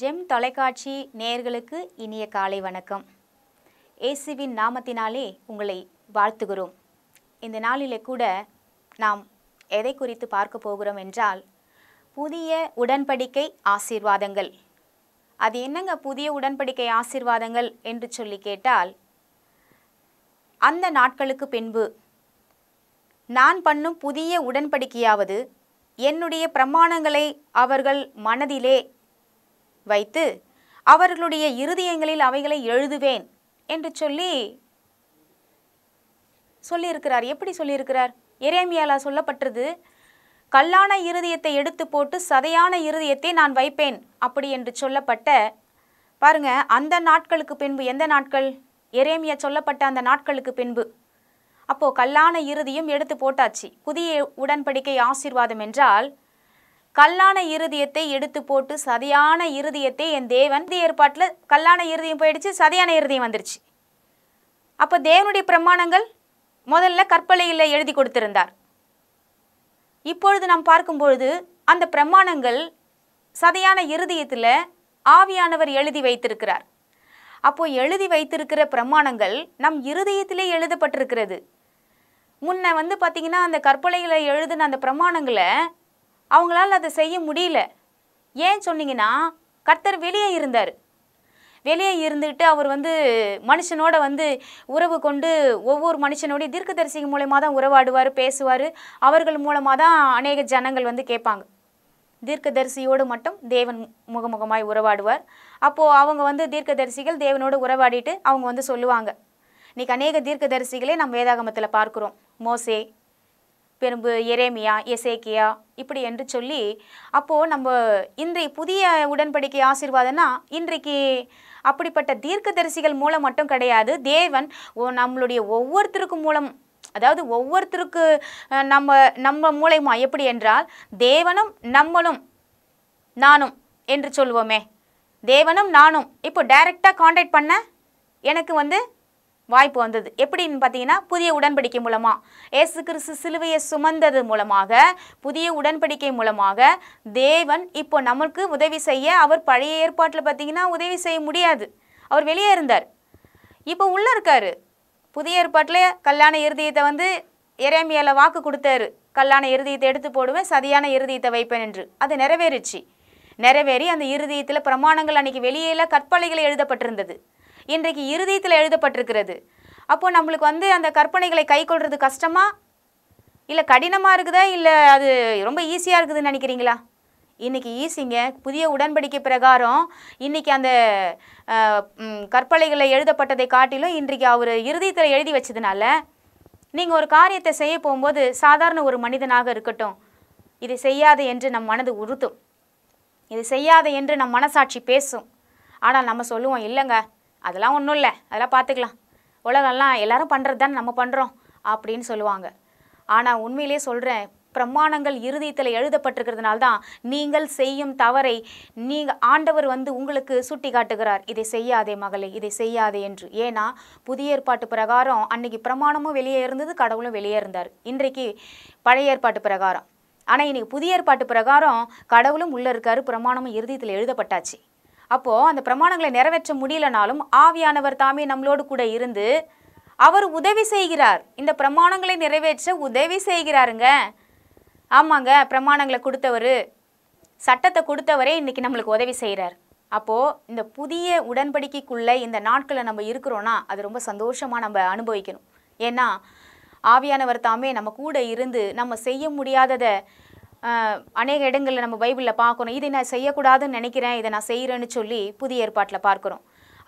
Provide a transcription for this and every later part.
GeM தொலைக்காட்சி நேர்களுக்கு இனிய காலை வணக்கம் ஏசுவின் நாமத்தினாலே உங்களை வாழ்த்துகிறோம் இந்த நாளிலே கூட நாம் எதை குறித்து பார்க்க போகிறோம் என்றால் புதிய உடன்படிக்கை ஆசீர்வாதங்கள் அது என்னங்க புதிய உடன்படிக்கை ஆசீர்வாதங்கள் என்று சொல்லி கேட்டால் அந்த நாட்களுக்கு பின்பு நான் பண்ணும் புதிய உடன்படிக்கையாவது என்னுடைய பிரமாணங்களை அவர்கள் மனதிலே வைத்து அவர்களுடைய இருதயங்களில் அவைகளை எழுதுவேன் என்று சொல்லி சொல்லியிருக்கிறார் எப்படி சொல்லியிருக்கிறார் எரேமியாலா சொல்லப்பட்டது கல்லான இருதயத்தை எடுத்து போட்டு சதையான இருதயத்தை நான் வைப்பேன் அப்படி என்று சொல்லப்பட்ட பாருங்க அந்த நாட்களுக்கு பின்பு எந்த நாட்கள் எரேமியா சொல்லப்பட்ட அந்த நாட்களுக்கு பின்பு அப்போ கல்லான இறுதியும் எடுத்து போட்டாச்சு புதிய உடன்படிக்கை ஆசீர்வாதம் என்றால் கல்லான இறுதியத்தை எடுத்து போட்டு சதையான இறுதியத்தை என் தேவன் ஏற்பாட்டில் கல்லான இறுதியும் போயிடுச்சு சதையான இருதயம் வந்துருச்சு அப்போ தேவனுடைய பிரமாணங்கள் முதல்ல கற்பலையில் எழுதி கொடுத்திருந்தார் இப்பொழுது நாம் பார்க்கும்பொழுது அந்த பிரமாணங்கள் சதையான இறுதியத்தில் ஆவியானவர் எழுதி வைத்திருக்கிறார் அப்போ எழுதி வைத்திருக்கிற பிரமாணங்கள் நம் இருதயத்திலே எழுதப்பட்டிருக்கிறது முன்ன வந்து பார்த்திங்கன்னா அந்த கற்பலைகளை எழுதின அந்த பிரமாணங்களை அவங்களால் அதை செய்ய முடியல ஏன் சொன்னீங்கன்னா கர்த்தர் வெளியே இருந்தார் வெளியே இருந்துக்கிட்டு அவர் வந்து மனுஷனோட வந்து உறவு கொண்டு ஒவ்வொரு மனுஷனோடைய தீர்க்கதரிசிகள் மூலயமா தான் உறவாடுவார் பேசுவார் அவர்கள் மூலமாக தான் அநேக ஜனங்கள் வந்து கேட்பாங்க தீர்க்கதரிசியோடு மட்டும் தேவன் முகமுகமாய் உறவாடுவார் அப்போது அவங்க வந்து தீர்க்கதரிசிகள் தேவனோடு உறவாடிட்டு அவங்க வந்து சொல்லுவாங்க இன்றைக்கி அநேக தீர்க்கதரிசிகளே நம்ம வேதாகமத்தில் பார்க்குறோம் மோசே பெரும்பு எரேமியா எசேக்கியா இப்படி என்று சொல்லி அப்போது நம்ம இன்றைய புதிய உடன்படிக்கை ஆசீர்வாதம்னா இன்றைக்கு அப்படிப்பட்ட தீர்க்கதரிசிகள் மூலம் மட்டும் கிடையாது தேவன் நம்மளுடைய ஒவ்வொருத்தருக்கும் மூலம் அதாவது ஒவ்வொருத்தருக்கு நம்ம நம்ம மூலயமா எப்படி என்றால் தேவனும் நம்மளும் நானும் என்று சொல்லுவோமே தேவனும் நானும் இப்போ டைரெக்டாக காண்டாக்ட் பண்ண எனக்கு வந்து வாய்ப்பு வந்தது எப்படின்னு பார்த்தீங்கன்னா புதிய உடன்படிக்கை மூலமாக ஏசு கிறிஸ்து சிலுவையை சுமந்தது மூலமாக புதிய உடன்படிக்கை மூலமாக தேவன் இப்போ நமக்கு உதவி செய்ய அவர் பழைய ஏற்பாட்டில் பார்த்தீங்கன்னா உதவி செய்ய முடியாது அவர் வெளியே இருந்தார் இப்போ உள்ளே இருக்காரு புதிய ஏற்பாட்டில் கல்யாண இறுதியத்தை வந்து இறைமையில் வாக்கு கொடுத்தாரு கல்யாண இறுதியத்தை எடுத்து போடுவேன் சதியான இறுதியத்தை வைப்பேன் என்று அது நிறைவேறிச்சு நிறைவேறி அந்த இறுதியத்தில் பிரமாணங்கள் அன்றைக்கி வெளியில் கற்பலைகள் எழுதப்பட்டிருந்தது இன்றைக்கு இறுதியத்தில் எழுதப்பட்டிருக்கிறது அப்போது நம்மளுக்கு வந்து அந்த கற்பனைகளை கை கொள்வது கஷ்டமா இல்லை கடினமாக இருக்குதா இல்லை அது ரொம்ப ஈஸியாக இருக்குதுன்னு நினைக்கிறீங்களா இன்றைக்கி ஈஸிங்க புதிய உடன்படிக்கை பிரகாரம் இன்றைக்கி அந்த கற்பலைகளில் எழுதப்பட்டதை காட்டிலும் இன்றைக்கு அவர் இருதயத்தில் எழுதி வச்சதுனால நீங்கள் ஒரு காரியத்தை செய்ய போகும்போது சாதாரண ஒரு மனிதனாக இருக்கட்டும் இதை செய்யாத என்று நம் மனது உறுத்தும் இது செய்யாத என்று நம் மனசாட்சி பேசும் ஆனால் நம்ம சொல்லுவோம் இல்லைங்க அதெல்லாம் ஒன்றும் இல்லை அதெல்லாம் பார்த்துக்கலாம் உலகம்லாம் எல்லாரும் பண்ணுறது தானே நம்ம பண்ணுறோம் அப்படின்னு சொல்லுவாங்க ஆனால் உண்மையிலே சொல்கிறேன் பிரமாணங்கள் இருதயத்தில் எழுதப்பட்டிருக்கிறதுனால தான் நீங்கள் செய்யும் தவறை நீங்கள் ஆண்டவர் வந்து உங்களுக்கு சுட்டி காட்டுகிறார் இதை செய்யாதே மகளே இதை செய்யாதே என்று ஏன்னா புதிய ஏற்பாட்டு பிரகாரம் அன்னைக்கு பிரமாணமும் வெளியே இருந்தது கடவுளும் வெளியே இருந்தார் இன்றைக்கு பழைய ஏற்பாட்டு பிரகாரம் ஆனால் இன்றைக்கி புதிய ஏற்பாட்டு பிரகாரம் கடவுளும் உள்ளே இருக்கார் பிரமாணமும் இறுதியத்தில் எழுதப்பட்டாச்சு அப்போது அந்த பிரமாணங்களை நிறைவேற்ற முடியலனாலும் ஆவியானவர் தாமே நம்மளோடு கூட இருந்து அவர் உதவி செய்கிறார் இந்த பிரமாணங்களை நிறைவேற்ற உதவி செய்கிறாருங்க ஆமாங்க பிரமாணங்களை கொடுத்தவர் சட்டத்தை கொடுத்தவரே இன்றைக்கி நம்மளுக்கு உதவி செய்கிறார் அப்போது இந்த புதிய உடன்படிக்கைக்குள்ளே இந்த நாட்களை நம்ம இருக்கிறோன்னா அது ரொம்ப சந்தோஷமாக நம்ம அனுபவிக்கணும் ஏன்னா ஆவியானவர் தாமே நம்ம கூட இருந்து நம்ம செய்ய முடியாததை அநேக இடங்களில் நம்ம பைபிளில் பார்க்குறோம் இதை நான் செய்யக்கூடாதுன்னு நினைக்கிறேன் இதை நான் செய்கிறேன்னு சொல்லி புதிய ஏற்பாட்டில் பார்க்குறோம்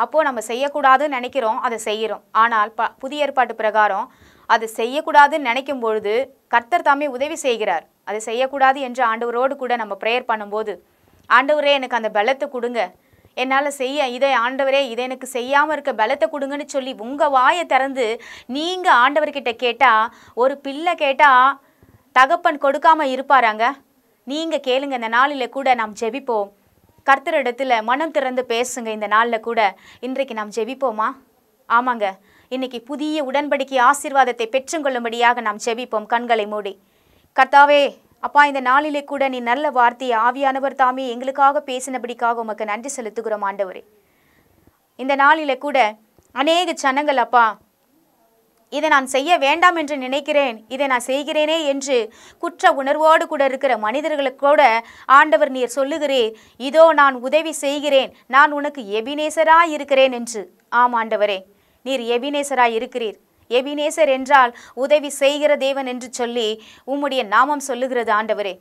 அப்போது நம்ம செய்யக்கூடாதுன்னு நினைக்கிறோம் அதை செய்கிறோம் ஆனால் ப புதிய ஏற்பாட்டு பிரகாரம் அதை செய்யக்கூடாதுன்னு நினைக்கும் பொழுது கர்த்தர் தாமே உதவி செய்கிறார் அதை செய்யக்கூடாது என்று ஆண்டவரோடு கூட நம்ம ப்ரேயர் பண்ணும்போது ஆண்டவரே எனக்கு அந்த பலத்தை கொடுங்க என்னால் செய்ய இதை ஆண்டவரே இதை எனக்கு செய்யாமல் இருக்க பலத்தை கொடுங்கன்னு சொல்லி உங்கள் வாயை திறந்து நீங்கள் ஆண்டவர்கிட்ட கேட்டால் ஒரு பிள்ளை கேட்டால் தகப்பன் கொடுக்காமல் இருப்பாராங்க நீங்கள் கேளுங்க இந்த நாளில் கூட நாம் ஜெபிப்போம் கர்த்தரிடத்தில் மனம் திறந்து பேசுங்க இந்த நாளில் கூட இன்றைக்கு நாம் ஜெபிப்போமா ஆமாங்க இன்னைக்கு புதிய உடன்படிக்கை ஆசீர்வாதத்தை பெற்றுக்கொள்ளும்படியாக நாம் செபிப்போம் கண்களை மூடி கர்த்தாவே அப்பா இந்த நாளிலே கூட நீ நல்ல வார்த்தையை ஆவியானவர் தாமே எங்களுக்காக பேசினபடிக்காக உமக்கு நன்றி செலுத்துகிறோம் ஆண்டவரே இந்த நாளிலே கூட அநேக ஜனங்கள் அப்பா இதை நான் செய்ய வேண்டாம் என்று நினைக்கிறேன் இதை நான் செய்கிறேனே என்று குற்ற உணர்வோடு கூட இருக்கிற மனிதர்களுக்கு ஆண்டவர் நீர் சொல்லுகிறே இதோ நான் உதவி செய்கிறேன் நான் உனக்கு எபினேசராய் இருக்கிறேன் என்று ஆம் ஆண்டவரே நீர் எபினேசராய் இருக்கிறீர் எபினேசர் என்றால் உதவி செய்கிற தேவன் என்று சொல்லி உம்முடைய நாமம் சொல்லுகிறது ஆண்டவரே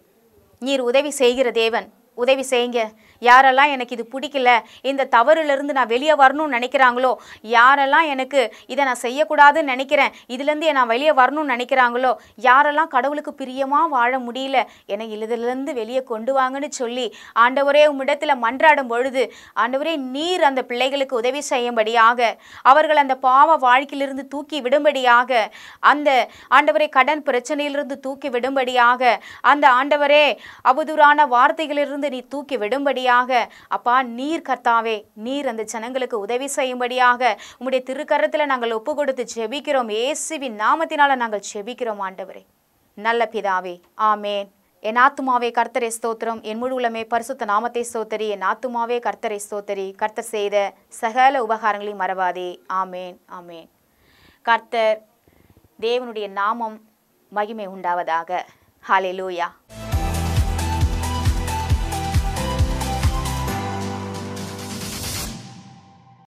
நீர் உதவி செய்கிற தேவன் உதவி செய்யுங்க யாரெல்லாம் எனக்கு இது பிடிக்கல இந்த தவறுலேருந்து நான் வெளியே வரணும்னு நினைக்கிறாங்களோ யாரெல்லாம் எனக்கு இதை நான் செய்யக்கூடாதுன்னு நினைக்கிறேன் இதுலேருந்து நான் வெளியே வரணும்னு நினைக்கிறாங்களோ யாரெல்லாம் கடவுளுக்கு பிரியமாக வாழ முடியல என்னை இதுலேருந்து வெளியே கொண்டு வாங்கன்னு சொல்லி ஆண்டவரே உம்மிடத்தில் மன்றாடும் பொழுது ஆண்டவரே நீர் அந்த பிள்ளைகளுக்கு உதவி செய்யும்படியாக அவர்கள் அந்த பாவ வாழ்க்கையிலிருந்து தூக்கி விடும்படியாக அந்த ஆண்டவரை கடன் பிரச்சனையிலிருந்து தூக்கி விடும்படியாக அந்த ஆண்டவரே அவதூறான வார்த்தைகளிலிருந்து நீ தூக்கி விடும்படி செய்யும்படியாக அப்பா நீர் கர்த்தாவே நீர் அந்த ஜனங்களுக்கு உதவி செய்யும்படியாக உம்முடைய திருக்கரத்தில் நாங்கள் ஒப்பு கொடுத்து ஜெபிக்கிறோம் இயேசுவின் நாமத்தினால் நாங்கள் ஜெபிக்கிறோம் ஆண்டவரே நல்ல பிதாவே ஆமேன் என் ஆத்துமாவே கர்த்தரை ஸ்தோத்திரம் என் முழு உலமே பரிசுத்த நாமத்தை ஸ்தோத்தரி என் ஆத்துமாவே கர்த்தரை ஸ்தோத்தரி கர்த்தர் செய்த சகல உபகாரங்களையும் மறவாதே ஆமேன் ஆமேன் கர்த்தர் தேவனுடைய நாமம் மகிமை உண்டாவதாக ஹாலே லூயா